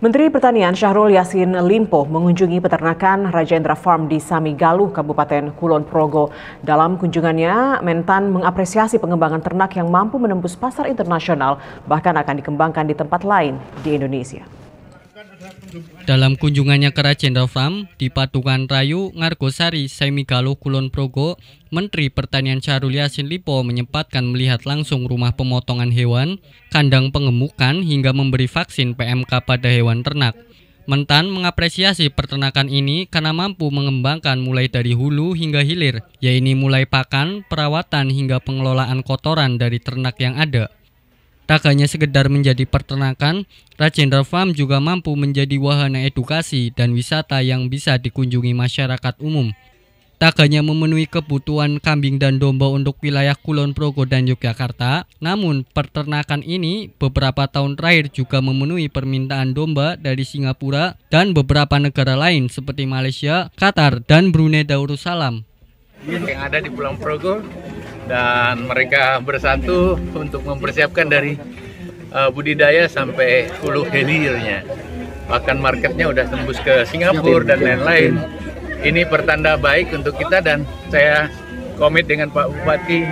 Menteri Pertanian Syahrul Yasin Limpo mengunjungi peternakan Rajendra Farm di Samigaluh, Kabupaten Kulon Progo. Dalam kunjungannya, Mentan mengapresiasi pengembangan ternak yang mampu menembus pasar internasional, bahkan akan dikembangkan di tempat lain di Indonesia. Dalam kunjungannya ke Rajendra Farm di Patungan Rayu, Ngargosari, Semigaluh Kulon Progo, Menteri Pertanian Syahrul Yassin Lipo menyempatkan melihat langsung rumah pemotongan hewan, kandang pengemukan hingga memberi vaksin PMK pada hewan ternak. Mentan mengapresiasi peternakan ini karena mampu mengembangkan mulai dari hulu hingga hilir, yaitu mulai pakan, perawatan hingga pengelolaan kotoran dari ternak yang ada. Tak hanya sekedar menjadi peternakan, Rajendra Farm juga mampu menjadi wahana edukasi dan wisata yang bisa dikunjungi masyarakat umum. Tak hanya memenuhi kebutuhan kambing dan domba untuk wilayah Kulon Progo dan Yogyakarta, namun peternakan ini beberapa tahun terakhir juga memenuhi permintaan domba dari Singapura dan beberapa negara lain seperti Malaysia, Qatar, dan Brunei Darussalam. Yang ada di Kulon Progo dan mereka bersatu untuk mempersiapkan dari uh, budidaya sampai hulu hilirnya. Bahkan marketnya udah tembus ke Singapura dan lain-lain. Ini pertanda baik untuk kita dan saya komit dengan Pak Bupati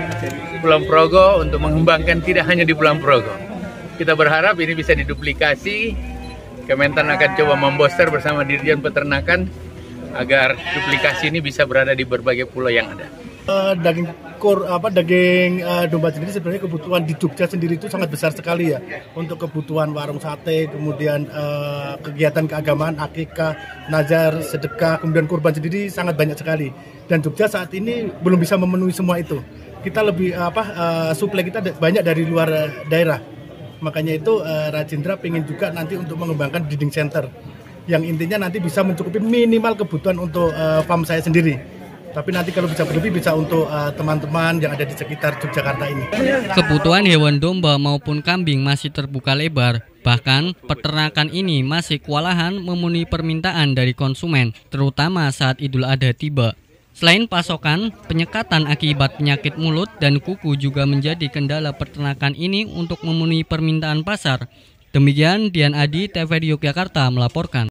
Pulang Progo untuk mengembangkan tidak hanya di Pulang Progo. Kita berharap ini bisa diduplikasi. Kementan akan coba memboster bersama Dirjen Peternakan agar duplikasi ini bisa berada di berbagai pulau yang ada. Eh, daging kur apa daging uh, domba sendiri sebenarnya kebutuhan di Jogja sendiri itu sangat besar sekali ya untuk kebutuhan warung sate kemudian uh, kegiatan keagamaan akikah nazar sedekah kemudian kurban sendiri sangat banyak sekali dan Jogja saat ini belum bisa memenuhi semua itu kita lebih apa uh, suplai kita banyak dari luar daerah makanya itu uh, Rajendra ingin juga nanti untuk mengembangkan breeding center yang intinya nanti bisa mencukupi minimal kebutuhan untuk uh, farm saya sendiri tapi nanti kalau bisa berlebih bisa untuk eh, teman-teman uh, yang ada di sekitar Yogyakarta ini. Kebutuhan hewan domba maupun kambing masih terbuka lebar. Bahkan peternakan ini masih kewalahan memenuhi permintaan dari konsumen, terutama saat Idul Adha tiba. Selain pasokan, penyekatan akibat penyakit mulut dan kuku juga menjadi kendala peternakan ini untuk memenuhi permintaan pasar. Demikian Dian Adi, TV Yogyakarta melaporkan.